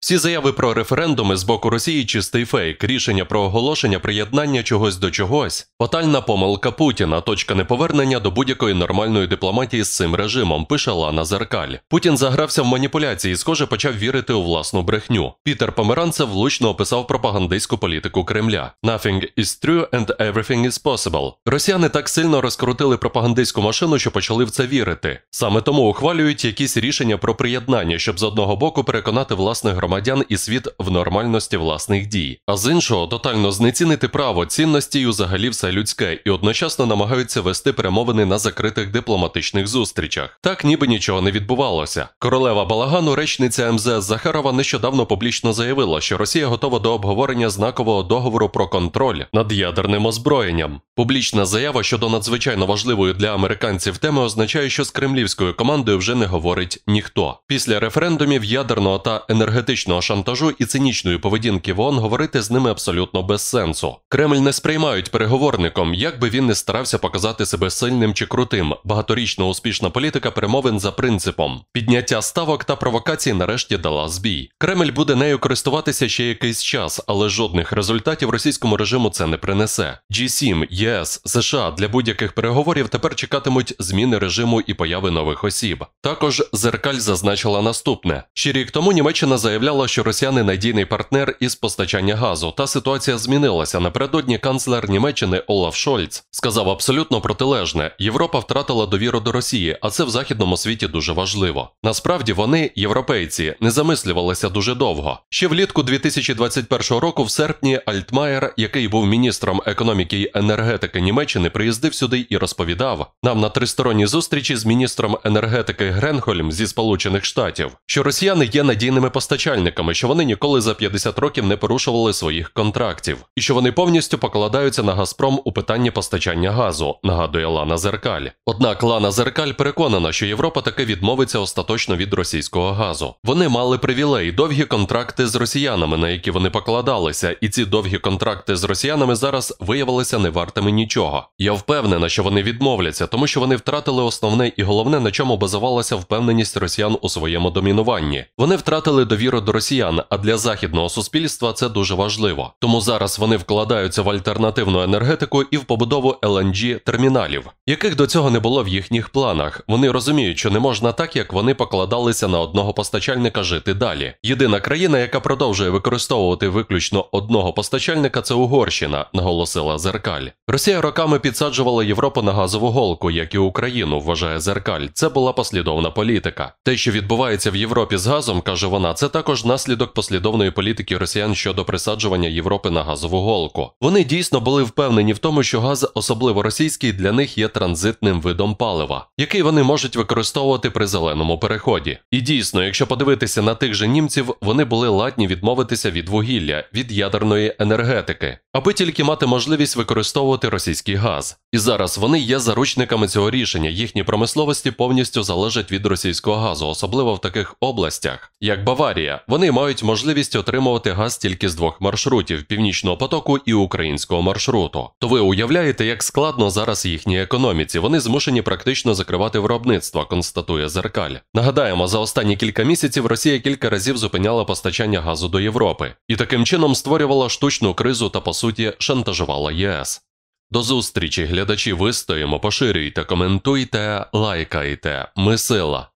Всі заяви про референдуми з боку Росії чистий фейк, рішення про оголошення приєднання чогось до чогось, фатальна помилка Путіна, точка неповернення до будь-якої нормальної дипломатії з цим режимом, пише Лана Зеркаль. Путін загрався в маніпуляції, і, схоже, почав вірити у власну брехню. Пітер Померанцев влучно описав пропагандистську політику Кремля: «Nothing is true and everything is possible». Росіяни так сильно розкрутили пропагандистську машину, що почали в це вірити. Саме тому ухвалюють якісь рішення про приєднання, щоб з одного боку переконати власних громадян громадян і світ в нормальності власних дій, а з іншого тотально знецінити право цінності і взагалі все людське і одночасно намагаються вести перемовини на закритих дипломатичних зустрічах. Так ніби нічого не відбувалося. Королева Балагану, речниця МЗС Захарова, нещодавно публічно заявила, що Росія готова до обговорення знакового договору про контроль над ядерним озброєнням. Публічна заява щодо надзвичайно важливої для американців теми означає, що з кремлівською командою вже не говорить ніхто. Після референдумів ядерного та енергетичного політичного шантажу і цинічної поведінки ВОН говорити з ними абсолютно без сенсу. Кремль не сприймають переговорником, як би він не старався показати себе сильним чи крутим. Багаторічна успішна політика перемовин за принципом підняття ставок та провокацій нарешті дала збій. Кремль буде нею користуватися ще якийсь час, але жодних результатів російському режиму це не принесе. G7, ЄС, США для будь-яких переговорів тепер чекатимуть зміни режиму і появи нових осіб. Також зеркаль зазначила наступне: ще рік тому Німеччина заявляла повідомляла, що росіяни надійний партнер із постачання газу. Та ситуація змінилася. Напередодні канцлер Німеччини Олаф Шольц сказав абсолютно протилежне: Європа втратила довіру до Росії, а це в західному світі дуже важливо. Насправді вони, європейці, не замислювалися дуже довго. Ще влітку 2021 року, в серпні, Альтмаєр, який був міністром економіки й енергетики Німеччини, приїздив сюди і розповідав нам на тристоронній зустрічі з міністром енергетики Гренхольм зі Сполучених Штатів, що росіяни є надійними постачальниками вболівальниками, що вони ніколи за 50 років не порушували своїх контрактів, і що вони повністю покладаються на Газпром у питанні постачання газу, нагадує Лана Зеркаль. Однак Лана Зеркаль переконана, що Європа таки відмовиться остаточно від російського газу. Вони мали привілеї, довгі контракти з росіянами, на які вони покладалися, і ці довгі контракти з росіянами зараз виявилися не вартими нічого. Я впевнена, що вони відмовляться, тому що вони втратили основне і головне, на чому базувалася впевненість росіян у своєму домінуванні. Вони втратили довіру до росіян, а для західного суспільства це дуже важливо. Тому зараз вони вкладаються в альтернативну енергетику і в побудову lng терміналів, яких до цього не було в їхніх планах. Вони розуміють, що не можна так, як вони покладалися на одного постачальника жити далі. Єдина країна, яка продовжує використовувати виключно одного постачальника, це Угорщина, наголосила зеркаль. Росія роками підсаджувала Європу на газову голку, як і Україну, вважає зеркаль. Це була послідовна політика. Те, що відбувається в Європі з газом, каже вона, це також також наслідок послідовної політики росіян щодо присаджування Європи на газову голку. Вони дійсно були впевнені в тому, що газ, особливо російський, для них є транзитним видом палива, який вони можуть використовувати при зеленому переході. І дійсно, якщо подивитися на тих же німців, вони були ладні відмовитися від вугілля, від ядерної енергетики аби тільки мати можливість використовувати російський газ. І зараз вони є заручниками цього рішення. Їхні промисловості повністю залежать від російського газу, особливо в таких областях, як Баварія. Вони мають можливість отримувати газ тільки з двох маршрутів північного потоку і українського маршруту. То ви уявляєте, як складно зараз їхній економіці. Вони змушені практично закривати виробництво, констатує зеркаль. Нагадаємо, за останні кілька місяців Росія кілька разів зупиняла постачання газу до Європи і таким чином створювала штучну кризу та по суті суті шантажувала ЄС. До зустрічі, глядачі, вистоїмо, поширюйте, коментуйте, лайкайте. Ми сила.